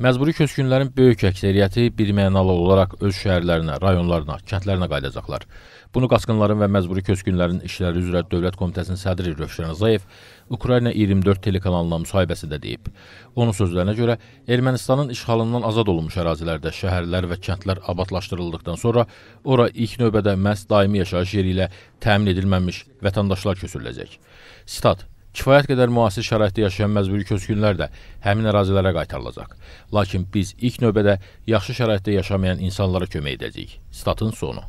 Məcburi köçkünlərin böyük əksəriyyəti birmənalı olaraq öz şəhərlərinə, rayonlarına, kəndlərinə qayıdacaqlar. Bunu qaçqınların və məcburi köçkünlərin işləri üzrə Dövlət Komitəsinin sədri Rövşən Rzayev Ukrayna 24 telekanalına müsahibəsində deyib. Onun sözlərinə görə Ermənistanın işğalından azad olunmuş ərazilərdə şəhərlər və kəndlər abadlaşdırıldıqdan sonra ora ilk növbədə məhz daimi yaşayış yeri ilə təmin edilməmiş vətəndaşlar köçürüləcək. Sitat Kifayət qədər müasir şəraitdə yaşayan məcburi köçkünlər də həmin ərazilərə qaytarılacaq. Lakin biz ilk növbədə yaxşı şəraitdə yaşamayan insanlara kömək edəcəyik. Statın sonu.